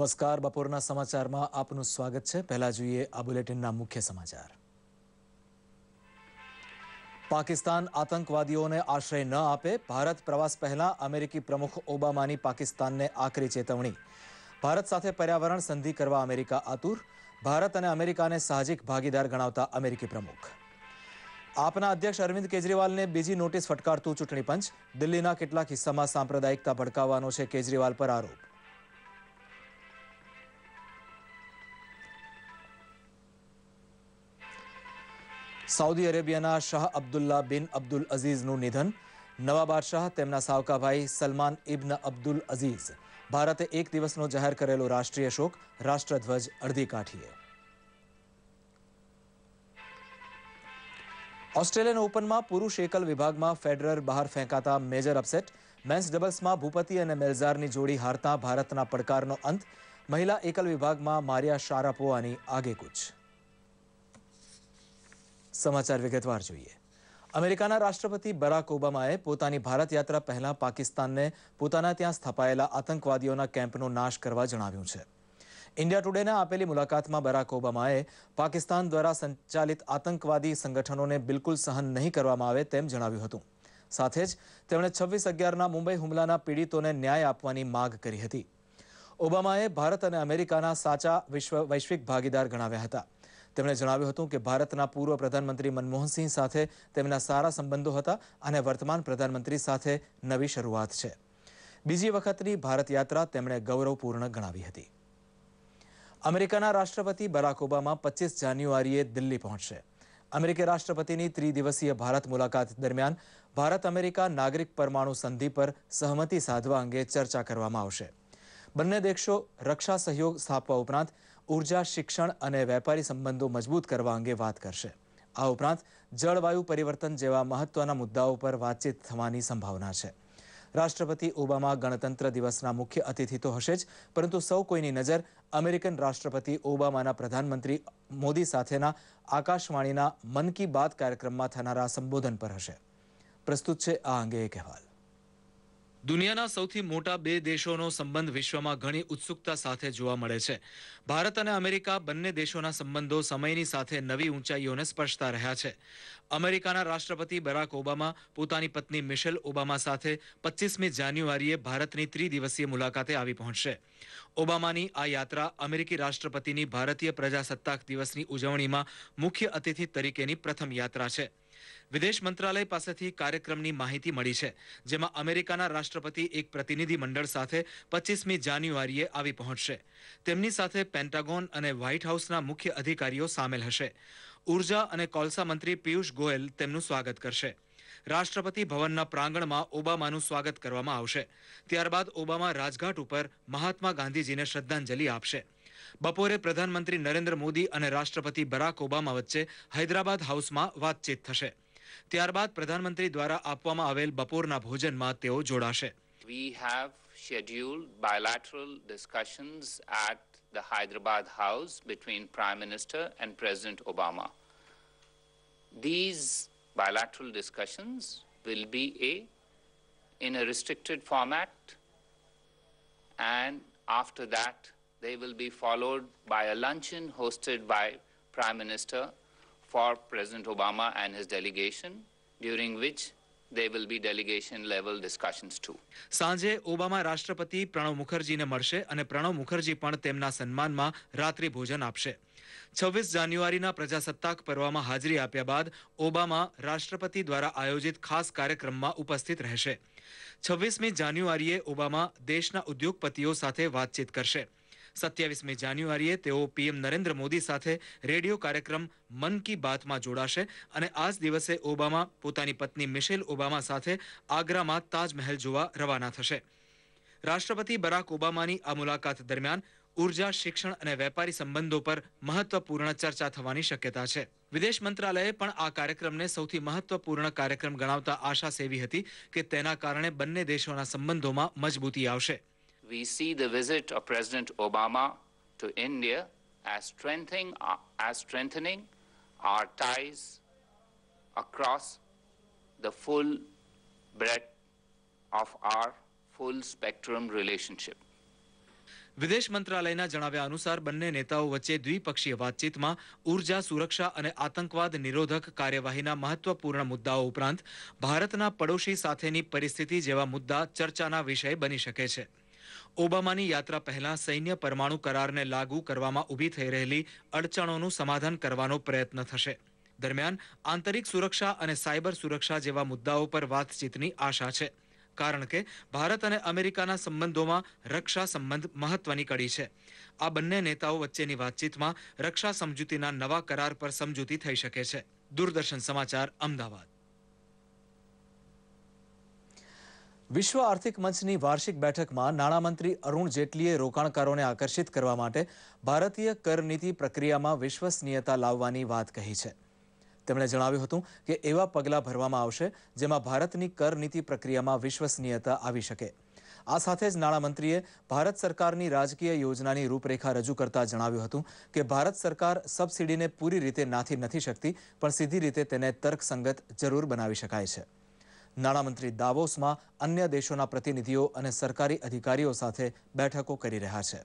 નમસ્કાર બપોરના સમાચારમાં આપનું સ્વાગત છે પહેલા જોઈએ આ બુલેટિનના મુખ્ય સમાચાર પાકિસ્તાન આતંકવાદીઓને આશ્રય ન આપે ભારત પ્રવાસ પહેલા અમેરિકી પ્રમુખ ઓબામાની પાકિસ્તાનને આકરી ચેતવણી ભારત સાથે પર્યાવરણ સંધિ કરવા અમેરિકા આતુર ભારત અને અમેરિકાને સાહજિક ભાગીદાર ગણાવતા અમેરિકી પ્રમુખ આપના અધ્યક્ષ અરવિંદ કેજરીવાલને બીજી નોટિસ ફટકારતું ચૂંટણી પંચ દિલ્હીના કેટલાક હિસ્સામાં સાંપ્રદાયિકતા ભડકાવવાનો છે કેજરીવાલ પર આરોપ સાઉદી અરેબિયાના શાહ અબ્દુલ્લા બિન અબ્દુલ અઝીઝનું નિધન નવા બાદશાહ તેમના સાવકા ભાઈ સલમાન ઇબ્ન અબ્દુલ અઝીઝ ભારતે એક દિવસનો જાહેર કરેલો રાષ્ટ્રીય શોક રાષ્ટ્રધ્વજ અડધી કાઠીએ ઓસ્ટ્રેલિયન ઓપનમાં પુરુષ એકલ વિભાગમાં ફેડરર બહાર ફેંકાતા મેજર અપસેટ મેન્સ ડબલ્સમાં ભૂપતિ અને મેલઝારની જોડી હારતા ભારતના પડકારનો અંત મહિલા એકલ વિભાગમાં મારિયા શારાપોવાની આગેકૂચ સમાચાર વિગતવાર જોઈએ અમેરિકાના રાષ્ટ્રપતિ બરાક ઓબામાએ પોતાની ભારત યાત્રા પહેલા પાકિસ્તાનને પોતાના ત્યાં સ્થપાયેલા આતંકવાદીઓના કેમ્પનો નાશ કરવા જણાવ્યું છે ઇન્ડિયા ટુડેને આપેલી મુલાકાતમાં બરાક ઓબામાએ પાકિસ્તાન દ્વારા સંચાલિત આતંકવાદી સંગઠનોને બિલકુલ સહન નહીં કરવામાં આવે તેમ જણાવ્યું હતું સાથે જ તેમણે છવ્વીસ અગિયારના મુંબઈ હુમલાના પીડિતોને ન્યાય આપવાની માગ કરી હતી ઓબામાએ ભારત અને અમેરિકાના સાચા વિશ્વ વૈશ્વિક ભાગીદાર ગણાવ્યા હતા તેમણે જણાવ્યું હતું કે ભારતના પૂર્વ પ્રધાનમંત્રી મનમોહનસિંહ સાથે તેમના સારા સંબંધો હતા અને વર્તમાન પ્રધાનમંત્રી સાથે નવી શરૂઆત છે બીજી વખતની ભારત યાત્રા તેમણે ગૌરવપૂર્ણ ગણાવી હતી અમેરિકાના રાષ્ટ્રપતિ બરાક ઓબામા પચીસ જાન્યુઆરીએ દિલ્હી પહોંચશે અમેરિકી રાષ્ટ્રપતિની ત્રિદિવસીય ભારત મુલાકાત દરમિયાન ભારત અમેરિકા નાગરિક પરમાણુ સંધિ પર સહમતિ સાધવા અંગે ચર્ચા કરવામાં આવશે બંને દેશો રક્ષા સહયોગ સ્થાપવા ઉપરાંત ઉર્જા શિક્ષણ અને વેપારી સંબંધો મજબૂત કરવા અંગે વાત કરશે આ ઉપરાંત જળવાયુ પરિવર્તન જેવા મહત્વના મુદ્દાઓ પર વાતચીત થવાની સંભાવના છે રાષ્ટ્રપતિ ઓબામા ગણતંત્ર દિવસના મુખ્ય અતિથિ તો હશે જ પરંતુ સૌ કોઈની નજર અમેરિકન રાષ્ટ્રપતિ ઓબામાના પ્રધાનમંત્રી મોદી સાથેના આકાશવાણીના મન કી બાત કાર્યક્રમમાં થનારા સંબોધન પર હશે પ્રસ્તુત છે આ અંગે એક અહેવાલ દુનિયાના સૌથી મોટા બે દેશોનો સંબંધ વિશ્વમાં ઘણી ઉત્સુકતા સાથે જોવા મળે છે ભારત અને અમેરિકા બંને દેશોના સંબંધો સમયની સાથે નવી ઊંચાઈઓને સ્પર્શતા રહ્યા છે અમેરિકાના રાષ્ટ્રપતિ બરાક ઓબામા પોતાની પત્ની મિશેલ ઓબામા સાથે પચીસમી જાન્યુઆરીએ ભારતની ત્રિદિવસીય મુલાકાતે આવી પહોંચશે ઓબામાની આ યાત્રા અમેરિકી રાષ્ટ્રપતિની ભારતીય પ્રજાસત્તાક દિવસની ઉજવણીમાં મુખ્ય અતિથિ તરીકેની પ્રથમ યાત્રા છે વિદેશ મંત્રાલય પાસેથી કાર્યક્રમની માહિતી મળી છે જેમાં અમેરિકાના રાષ્ટ્રપતિ એક પ્રતિનિધિ મંડળ સાથે પચીસમી જાન્યુઆરીએ આવી પહોંચશે તેમની સાથે પેન્ટાગોન અને વ્હાઇટ હાઉસના મુખ્ય અધિકારીઓ સામેલ હશે ઉર્જા અને કોલસા મંત્રી પિયુષ ગોયલ તેમનું સ્વાગત કરશે રાષ્ટ્રપતિ ભવનના પ્રાંગણમાં ઓબામાનું સ્વાગત કરવામાં આવશે ત્યારબાદ ઓબામા રાજઘાટ ઉપર મહાત્મા ગાંધીજીને શ્રદ્ધાંજલિ આપશે બપોરે પ્રધાનમંત્રી નરેન્દ્ર મોદી અને રાષ્ટ્રપતિ બરાક ઓબામા વચ્ચે હૈદરાબાદ હાઉસમાં વાતચીત થશે ત્યારબાદ પ્રધાનમંત્રી દ્વારા આપવામાં આવેલ બપોરના ભોજનમાં તેઓ જોડાશે We have scheduled bilateral discussions at the Hyderabad House between Prime Minister and President Obama. These bilateral discussions will be a in a restricted format and after that they will be followed by a luncheon hosted by Prime Minister for President Obama and his delegation, during which there will be delegation level discussions too. સાંજે Obama રાષ્ટ્રપતિ પ્રણવ મુખર્જીને મળશે અને પ્રણવ મુખર્જી પણ તેમના સન્માનમાં રાત્રિ ભોજન આપશે છવ્વીસ જાન્યુઆરીના પ્રજાસત્તાક પર્વમાં હાજરી આપ્યા બાદ ઓબામા રાષ્ટ્રપતિ દ્વારા આયોજિત ખાસ કાર્યક્રમમાં ઉપસ્થિત રહેશે છવ્વીસમી જાન્યુઆરીએ ઓબામા દેશના ઉદ્યોગપતિઓ સાથે વાતચીત કરશે સત્યાવીસમી જાન્યુઆરીએ તેઓ પીએમ નરેન્દ્ર મોદી સાથે રેડિયો કાર્યક્રમ મન કી બાતમાં જોડાશે અને આ જ દિવસે ઓબામા પોતાની પત્ની મિશેલ ઓબામા સાથે આગ્રામાં તાજમહેલ જોવા રવાના થશે રાષ્ટ્રપતિ બરાક ઓબામાની આ મુલાકાત દરમિયાન ઉર્જા શિક્ષણ અને વેપારી સંબંધો પર મહત્વપૂર્ણ ચર્ચા થવાની શક્યતા છે વિદેશ મંત્રાલયે પણ આ કાર્યક્રમને સૌથી મહત્વપૂર્ણ કાર્યક્રમ ગણાવતા આશા સેવી હતી કે તેના કારણે બંને દેશોના સંબંધોમાં મજબૂતી આવશે we see the visit of President Obama to India as strengthening, uh, as strengthening our ties across the full breadth of our full spectrum relationship. વિદેશ મંત્રાલયના જણાવ્યા અનુસાર બંને નેતાઓ વચ્ચે દ્વિપક્ષીય વાતચીતમાં ઉર્જા સુરક્ષા અને આતંકવાદ નિરોધક કાર્યવાહીના મહત્વપૂર્ણ મુદ્દાઓ ઉપરાંત ભારતના પડોશી સાથેની પરિસ્થિતિ જેવા મુદ્દા ચર્ચાના વિષય બની શકે છે ઓબામાની યાત્રા પહેલા સૈન્ય પરમાણુ કરારને લાગુ કરવામાં ઊભી થઈ રહેલી અડચણોનું સમાધાન કરવાનો પ્રયત્ન થશે દરમિયાન આંતરિક સુરક્ષા અને સાયબર સુરક્ષા જેવા મુદ્દાઓ પર વાતચીતની આશા છે કારણ કે ભારત અને અમેરિકાના સંબંધોમાં રક્ષા સંબંધ મહત્વની કડી છે આ બંને નેતાઓ વચ્ચેની વાતચીતમાં રક્ષા સમજૂતીના નવા કરાર પર સમજૂતી થઈ શકે છે દૂરદર્શન સમાચાર અમદાવાદ વિશ્વ આર્થિક મંચની વાર્ષિક બેઠકમાં નાણામંત્રી અરુણ જેટલીએ રોકાણકારોને આકર્ષિત કરવા માટે ભારતીય કરનીતિ પ્રક્રિયામાં વિશ્વસનીયતા લાવવાની વાત કહી છે તેમણે જણાવ્યું હતું કે એવા પગલાં ભરવામાં આવશે જેમાં ભારતની કરનીતિ પ્રક્રિયામાં વિશ્વસનીયતા આવી શકે આ સાથે જ નાણામંત્રીએ ભારત સરકારની રાજકીય યોજનાની રૂપરેખા રજૂ કરતા જણાવ્યું હતું કે ભારત સરકાર સબસિડીને પૂરી રીતે નાથી નથી શકતી પણ સીધી રીતે તેને તર્કસંગત જરૂર બનાવી શકાય છે નાણા મંત્રી ડાબોસમાં અન્ય દેશોના પ્રતિનિધિઓ અને સરકારી અધિકારીઓ સાથે બેઠકો કરી રહ્યા છે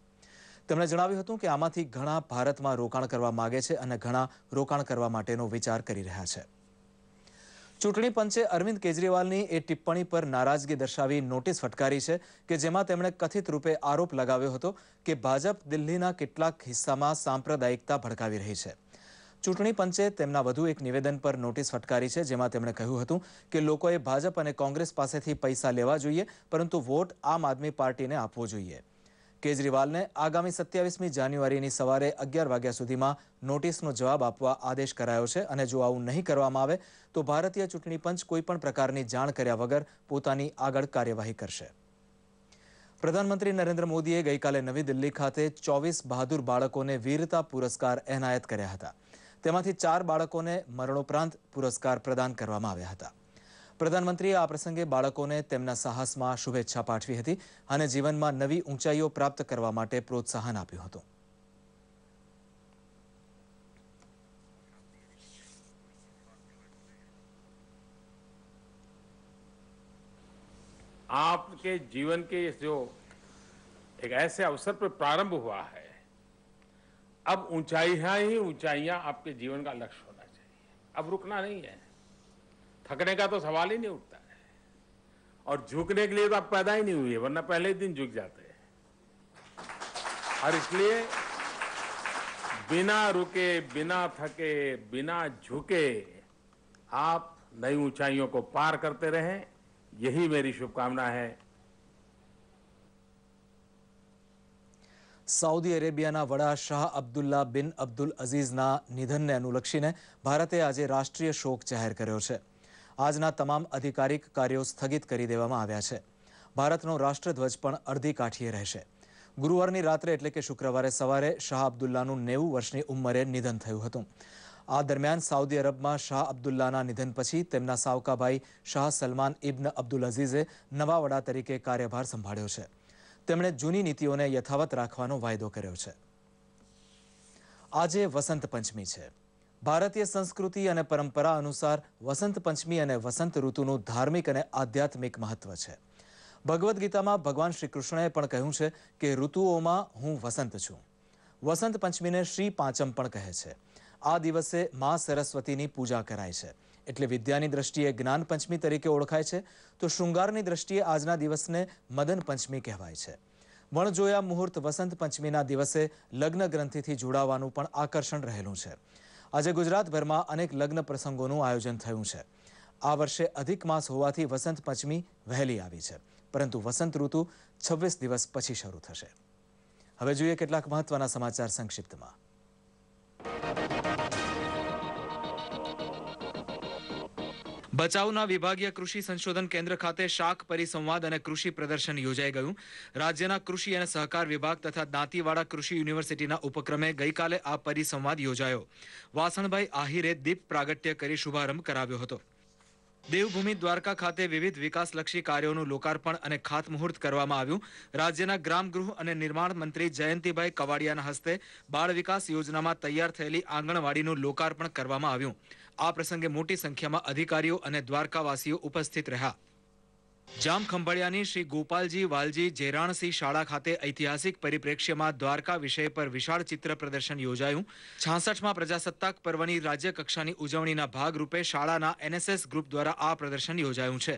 તેમણે જણાવ્યું હતું કે આમાંથી ઘણા ભારતમાં રોકાણ કરવા માંગે છે અને ઘણા રોકાણ કરવા માટેનો વિચાર કરી રહ્યા છે ચુટણી પંસે અરવિંદ કેજરીવાલની એ ટિપ્પણી પર નારાજગી દર્શાવી નોટિસ ફટકારી છે કે જેમાં તેમણે કથિત રૂપે આરોપ લગાવ્યો હતો કે ભાજપ દિલ્હીના કેટલાક હિસ્સામાં સામાજિકતા ભડકાવી રહી છે ચૂંટણી પંચે તેમના વધુ એક નિવેદન પર નોટિસ ફટકારી છે જેમાં તેમણે કહ્યું હતું કે લોકોએ ભાજપ અને કોંગ્રેસ પાસેથી પૈસા લેવા જોઈએ પરંતુ વોટ આમ આદમી પાર્ટીને આપવો જોઈએ કેજરીવાલને આગામી સત્યાવીસમી જાન્યુઆરીની સવારે અગિયાર વાગ્યા સુધીમાં નોટિસનો જવાબ આપવા આદેશ કરાયો છે અને જો આવું નહીં કરવામાં આવે તો ભારતીય ચૂંટણી પંચ કોઈપણ પ્રકારની જાણ કર્યા વગર પોતાની આગળ કાર્યવાહી કરશે પ્રધાનમંત્રી નરેન્દ્ર મોદીએ ગઈકાલે નવી દિલ્હી ખાતે ચોવીસ બહાદુર બાળકોને વીરતા પુરસ્કાર એનાયત કર્યા હતા તેમાંથી ચાર બાળકોને મરણોપ્રાંત પુરસ્કાર પ્રદાન કરવામાં આવ્યા હતા. प्रधानमंत्री આ પ્રસંગે બાળકોને તેમના સાહસમાં શુભેચ્છાઓ પાઠવી હતી અને જીવનમાં નવી ઊંચાઈઓ પ્રાપ્ત કરવા માટે પ્રોત્સાહન આપ્યું હતું. આપકે જીવન કે જેઓ એક ऐसे अवसर પર प्रारंभ हुआ है अब ऊंचाइयां ही ऊंचाइयां आपके जीवन का लक्ष्य होना चाहिए अब रुकना नहीं है थकने का तो सवाल ही नहीं उठता है और झुकने के लिए तो आप पैदा ही नहीं हुई है वरना पहले ही दिन झुक जाते हैं और इसलिए बिना रुके बिना थके बिना झुके आप नई ऊंचाइयों को पार करते रहें यही मेरी शुभकामना है સાઉદી અરેબિયાના વડા શાહ અબ્દુલ્લા બિન અબ્દુલ અઝીઝના નિધનને અનુલક્ષીને ભારતે આજે રાષ્ટ્રીય શોક જાહેર કર્યો છે આજના તમામ અધિકારિક કાર્યો સ્થગિત કરી દેવામાં આવ્યા છે ભારતનો રાષ્ટ્રધ્વજ પણ અડધી કાઠીએ રહેશે ગુરુવારની રાત્રે એટલે કે શુક્રવારે સવારે શાહ અબ્દુલ્લાનું નેવું વર્ષની ઉંમરે નિધન થયું હતું આ દરમિયાન સાઉદી અરબમાં શાહ અબ્દુલ્લાના નિધન પછી તેમના સાવકાભાઈ શાહ સલમાન ઇબ્ન અબ્દુલ અઝીઝે નવા વડા તરીકે કાર્યભાર સંભાળ્યો છે તેમણે જૂની નીતિઓને યથાવત રાખવાનો વાયદો કર્યો છે આજે વસંત પંચમી છે ભારતીય સંસ્કૃતિ અને પરંપરા અનુસાર વસંત પંચમી અને વસંત ઋતુનું ધાર્મિક અને આધ્યાત્મિક મહત્વ છે ભગવદ્ ગીતામાં ભગવાન શ્રી કૃષ્ણએ પણ કહ્યું છે કે ઋતુઓમાં હું વસંત છું વસંત પંચમીને શ્રી પાંચમ પણ કહે છે આ દિવસે મા સરસ્વતીની પૂજા કરાય છે એટલે વિદ્યાની દ્રષ્ટિએ જ્ઞાન પંચમી તરીકે ઓળખાય છે તો શૃંગારની દ્રષ્ટિએ આજના દિવસને મદન પંચમી કહેવાય છે વણજોયા મુહૂર્ત વસંત પંચમીના દિવસે લગ્ન ગ્રંથિથી જોડાવાનું પણ આકર્ષણ રહેલું છે આજે ગુજરાતભરમાં અનેક લગ્ન પ્રસંગોનું આયોજન થયું છે આ વર્ષે અધિક માસ હોવાથી વસંત પંચમી વહેલી આવી છે પરંતુ વસંત ઋતુ છવ્વીસ દિવસ પછી શરૂ થશે હવે જોઈએ કેટલાક મહત્વના સમાચાર સંક્ષિપ્તમાં ભચાઉના વિભાગીય કૃષિ સંશોધન કેન્દ્ર ખાતે શાક પરિસંવાદ અને કૃષિ પ્રદર્શન યોજાઈ ગયું રાજ્યના કૃષિ અને સહકાર વિભાગ તથા દાંતીવાડા કૃષિ યુનિવર્સિટીના ઉપક્રમે ગઈકાલે આ પરિસંવાદ યોજાયો વાસણભાઈ આહિરે દીપ પ્રાગટ્ય કરી શુભારંભ કરાવ્યો હતો દેવભૂમિ દ્વારકા ખાતે વિવિધ વિકાસલક્ષી કાર્યોનું લોકાર્પણ અને ખાતમુહૂર્ત કરવામાં આવ્યું રાજ્યના ગ્રામગૃહ અને નિર્માણ મંત્રી જયંતિભાઈ કવાડિયાના હસ્તે બાળ વિકાસ યોજનામાં તૈયાર થયેલી આંગણવાડીનું લોકાર્પણ કરવામાં આવ્યું આ પ્રસંગે મોટી સંખ્યામાં અધિકારીઓ અને દ્વારકાવાસીઓ ઉપસ્થિત રહ્યા જામ ખંભાળિયાની શ્રી ગોપાલજી વાલજી જેરાણસિંહ શાળા ખાતે ઐતિહાસિક પરિપ્રેક્ષ્યમાં દ્વારકા વિષય પર વિશાળ ચિત્ર પ્રદર્શન યોજાયું છાસઠમાં પ્રજાસત્તાક પર્વની રાજ્યકક્ષાની ઉજવણીના ભાગરૂપે શાળાના એનએસએસ ગ્રુપ દ્વારા આ પ્રદર્શન યોજાયું છે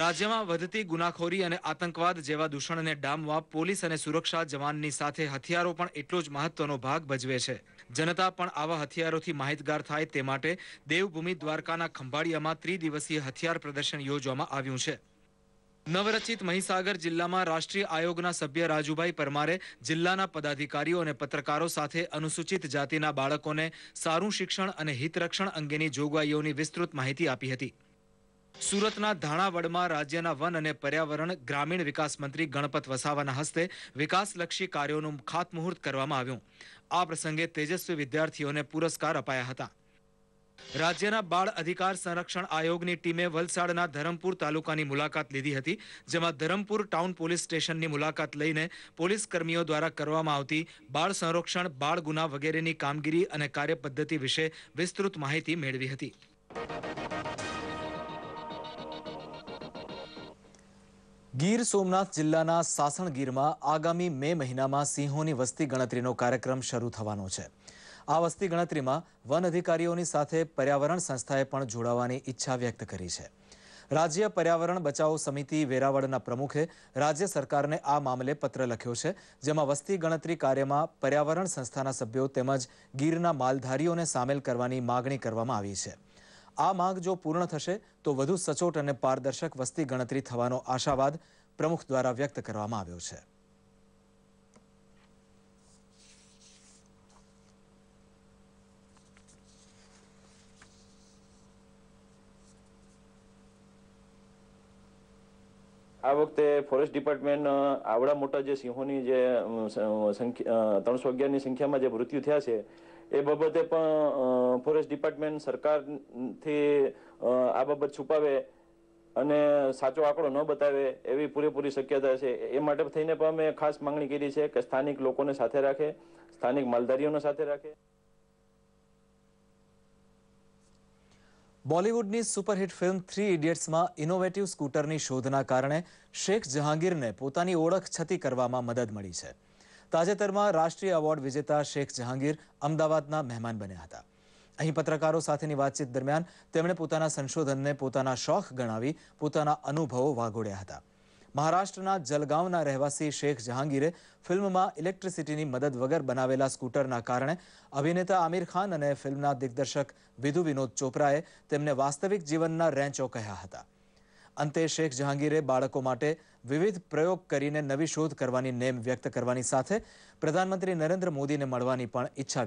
રાજ્યમાં વધતી ગુનાખોરી અને આતંકવાદ જેવા દૂષણને ડામવા પોલીસ અને સુરક્ષા જવાનની સાથે હથિયારો પણ એટલો જ મહત્વનો ભાગ ભજવે છે જનતા પણ આવા હથિયારોથી માહિતગાર થાય તે માટે દેવભૂમિ દ્વારકાના ખંભાળિયામાં ત્રિદિવસીય હથિયાર પ્રદર્શન યોજવામાં આવ્યું છે નવરચિત મહીસાગર જિલ્લામાં રાષ્ટ્રીય આયોગના સભ્ય રાજુભાઈ પરમારે જિલ્લાના પદાધિકારીઓ અને પત્રકારો સાથે અનુસૂચિત જાતિના બાળકોને સારું શિક્ષણ અને હિતરક્ષણ અંગેની જોગવાઈઓની વિસ્તૃત માહિતી આપી હતી સુરતના ધાણાવડમાં રાજ્યના વન અને પર્યાવરણ ગ્રામીણ વિકાસ મંત્રી ગણપત વસાવાના હસ્તે વિકાસલક્ષી કાર્યોનું ખાતમુહૂર્ત કરવામાં આવ્યું આ પ્રસંગે તેજસ્વી વિદ્યાર્થીઓને પુરસ્કાર અપાયા હતા રાજ્યના बाढ़ અધિકાર સંરક્ષણ આયોગની ટીમે વલસાડના ધરમપુર તાલુકાની મુલાકાત લીધી હતી જેમાં ધરમપુર ટાઉન પોલીસ સ્ટેશનની મુલાકાત લઈને પોલીસ કર્મચારીઓ દ્વારા કરવામાં આવતી बाढ़ સંરક્ષણ बाढ़ ગુના વગેરેની કામગીરી અને કાર્ય પદ્ધતિ વિશે વિસ્તૃત માહિતી મેળવી હતી ગીર સોમનાથ જિલ્લાના સાસણ ગીરમાં આગામી મે મહિનામાં સિંહોની વસ્તી ગણતરીનો કાર્યક્રમ શરૂ થવાનો છે આ વસ્તી ગણતરીમાં વન અધિકારીઓની સાથે પર્યાવરણ સંસ્થાએ પણ જોડાવાની ઈચ્છા વ્યક્ત કરી છે રાજ્ય પર્યાવરણ બચાવ સમિતિ વેરાવળના પ્રમુખે રાજ્ય સરકારને આ મામલે પત્ર લખ્યો છે જેમાં વસ્તી ગણતરી કાર્યમાં પર્યાવરણ સંસ્થાના સભ્યો તેમજ ગીરના માલધારીઓને સામેલ કરવાની માગણી કરવામાં આવી છે આ માંગ જો પૂર્ણ થશે તો વધુ સચોટ અને પારદર્શક વસ્તી ગણતરી થવાનો આશાવાદ પ્રમુખ દ્વારા વ્યક્ત કરવામાં આવ્યો છે આ વખતે ફોરેસ્ટ ડિપાર્ટમેન્ટ આવડા મોટા જે સિંહોની જે ત્રણસો અગિયારની સંખ્યામાં જે મૃત્યુ થયા છે એ બાબતે પણ ફોરેસ્ટ ડિપાર્ટમેન્ટ સરકારથી આ બાબત છુપાવે અને સાચો આંકડો ન બતાવે એવી પૂરેપૂરી શક્યતા છે એ માટે થઈને પણ અમે ખાસ માંગણી કરી છે કે સ્થાનિક લોકોને સાથે રાખે સ્થાનિક માલધારીઓને સાથે રાખે બોલીવુડની સુપરહિટ ફિલ્મ થ્રી ઇડિયટ્સમાં ઇનોવેટિવ સ્કૂટરની શોધના કારણે શેખ જહાંગીરને પોતાની ઓળખ છતી કરવામાં મદદ મળી છે તાજેતરમાં રાષ્ટ્રીય એવોર્ડ વિજેતા શેખ જહાંગીર અમદાવાદના મહેમાન બન્યા હતા અહીં પત્રકારો સાથેની વાતચીત દરમિયાન તેમણે પોતાના સંશોધનને પોતાના શોખ ગણાવી પોતાના અનુભવો વાગોડ્યા હતા મહારાષ્ટ્રના જલગાંવના રહેવાસી શેખ જહાંગીરે ફિલ્મમાં ઇલેક્ટ્રિસિટીની મદદ વગર બનાવેલા સ્કૂટરના કારણે અભિનેતા આમિર ખાન અને ફિલ્મના દિગ્દર્શક વિધુ વિનોદ ચોપરાએ તેમને વાસ્તવિક જીવનના રેંચો કહ્યા હતા अंत शेख जहांगीरे બાળકો विविध प्रयोग कर नवी शोध करने કરવાની નેમ વ્યક્ત કરવાની સાથે પ્રધાનમંત્રી નરેન્દ્ર મોદીને મળવાની પણ ઈચ્છા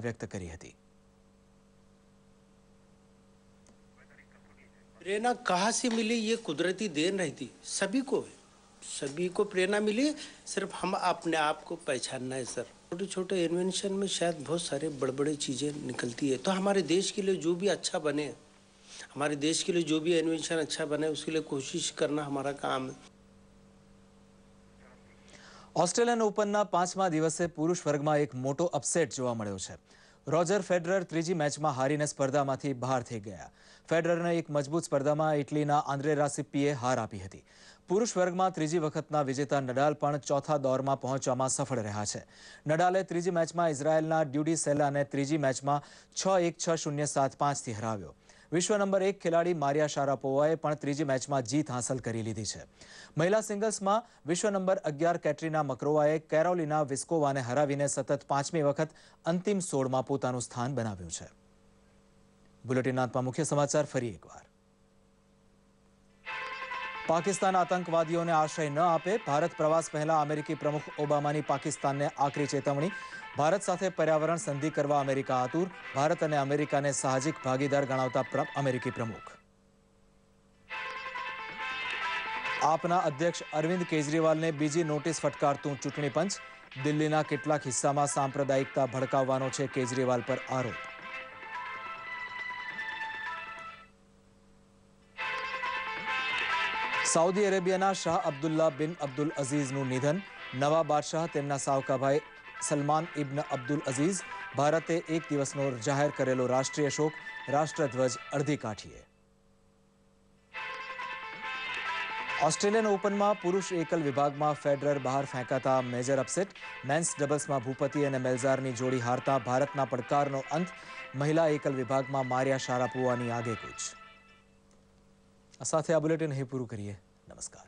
प्रेरणा कहाँ से मिली ये कुदरती देन नहीं थी सभी को सभी को प्रेरणा मिली सिर्फ हम अपने आप को पहचानना है सर छोटे छोटे इन्वेंशन में शायद बहुत सारे बड़े बड़े चीज़ें निकलती है तो हमारे देश के लिए जो भी अच्छा बने हमारे देश के लिए जो भी एनोवेशन अच्छा बने उसके लिए कोशिश करना हमारा काम है ઓસ્ટ્રેલિયન ઓપનના પાંચમા દિવસે પુરુષ વર્ગમાં એક મોટો અપસેટ જોવા મળ્યો છે રોજર ફેડરર ત્રીજી મેચમાં હારીને સ્પર્ધામાંથી બહાર થઈ ગયા ફેડરરને એક મજબૂત સ્પર્ધામાં ઇટલીના આંદ્રે રાસિપ્પીએ હાર આપી હતી પુરુષ વર્ગમાં ત્રીજી વખતના વિજેતા નડાલ પણ ચોથા દોરમાં પહોંચવામાં સફળ રહ્યા છે નડાલે ત્રીજી મેચમાં ઇઝરાયેલના ડ્યુડી સેલાને ત્રીજી મેચમાં છ એક છ શૂન્ય સાત પાંચથી હરાવ્યો વિશ્વ નંબર એક ખેલાડી મારિયા શારાપોવાએ પણ ત્રીજી મેચમાં જીત હાંસલ કરી લીધી છે મહિલા સિંગલ્સમાં વિશ્વ નંબર અગિયાર કેટરીના મક્રોવાએ કેરોલિના વિસ્કોવાને હરાવીને સતત પાંચમી વખત અંતિમ સોળમાં પોતાનું સ્થાન બનાવ્યું છે બુલેટિન અંતમાં મુખ્ય સમાચાર ફરી એકવાર પાકિસ્તાન આતંકવાદીઓને આશ્રય ન આપે ભારત પ્રવાસ પહેલા અમેરિકી પ્રમુખ ઓબામાની પાકિસ્તાનને આકરી ચેતવણી ભારત સાથે પર્યાવરણ સંધિ કરવા અમેરિકા આતુર ભારત અને અમેરિકાને સાહજિક ભાગીદાર ગણાવતા અમેરિકી પ્રમુખ આપના અધ્યક્ષ અરવિંદ કેજરીવાલને બીજી નોટિસ ફટકારતું ચૂંટણી પંચ દિલ્હીના કેટલાક હિસ્સામાં સાંપ્રદાયિકતા ભડકાવવાનો છે કેજરીવાલ પર આરોપ સાઉદી અરેબિયાના શાહ અબ્દુલ્લા બિન અબ્દુલ અઝીઝનું નિધન નવા બાદશાહ તેમના સાવકાભાઈ સલમાન ઇબ્ન અબ્દુલ અઝીઝ ભારતે એક દિવસનો જાહેર કરેલો રાષ્ટ્રીય શોક રાષ્ટ્રધ્વજ અડધી કાઠીએ ઓસ્ટ્રેલિયન ઓપનમાં પુરુષ એકલ વિભાગમાં ફેડરર બહાર ફેંકાતા મેજર અપસેટ મેન્સ ડબલ્સમાં ભૂપતિ અને મેલઝારની જોડી હારતા ભારતના પડકારનો અંત મહિલા એકલ વિભાગમાં માર્યા શારાપુવાની આગેકૂચ આ સાથે આ બુલેટિન અહીં પૂરું કરીએ ますか